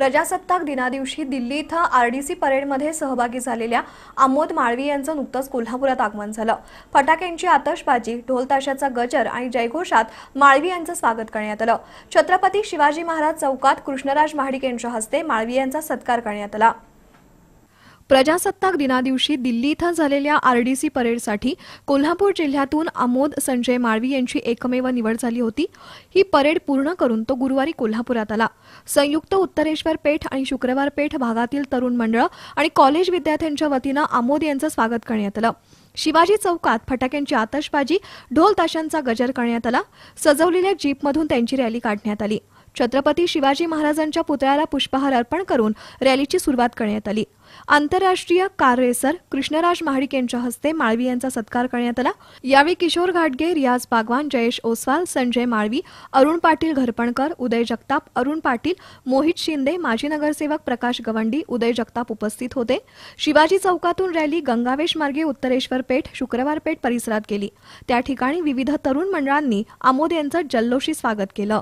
प्रजासत्ताक दिनादिवशी दिल्ली इथं आरडीसी परेडमध्ये सहभागी झालेल्या आमोद माळवी यांचं नुकतंच कोल्हापुरात आगमन झालं फटाक्यांची आतषबाजी ढोलताशाचा गजर आणि जयघोषात माळवी यांचं स्वागत करण्यात आलं छत्रपती शिवाजी महाराज चौकात कृष्णराज महाडिक यांच्या हस्ते माळवी यांचा सत्कार करण्यात आला प्रजासत्ताक दिनादिवशी दिल्ली इथं झालेल्या आरडीसी परेडसाठी कोल्हापूर जिल्ह्यातून आमोद संजय माळवी यांची एकमेव निवड झाली होती ही परेड पूर्ण करून तो गुरुवारी कोल्हापुरात आला संयुक्त उत्तरेश्वर पेठ आणि शुक्रवार पेठ भागातील तरुण मंडळ आणि कॉलेज विद्यार्थ्यांच्या वतीनं आमोद यांचं स्वागत करण्यात आलं शिवाजी चौकात फटाक्यांची आतषबाजी ढोल ताशांचा गजर करण्यात आला सजवलेल्या जीपमधून त्यांची रॅली काढण्यात आली छत्रपती शिवाजी महाराजांच्या पुतळ्याला पुष्पहार अर्पण करून रॅलीची सुरुवात करण्यात आली आंतरराष्ट्रीय कार रेसर कृष्णराज महाडिक यांच्या हस्ते माळवी यांचा सत्कार करण्यात आला यावेळी किशोर घाटगे रियाज बागवान जयेश ओसवाल संजय माळवी अरुण पाटील घरपणकर उदय जगताप अरुण पाटील मोहित शिंदे माजी नगरसेवक प्रकाश गवंडी उदय जगताप उपस्थित होते शिवाजी चौकातून रॅली गंगावेश मार्गे उत्तरेश्वर पेठ शुक्रवार पेठ परिसरात गेली त्या ठिकाणी विविध तरुण मंडळांनी आमोद यांचं जल्लोषी स्वागत केलं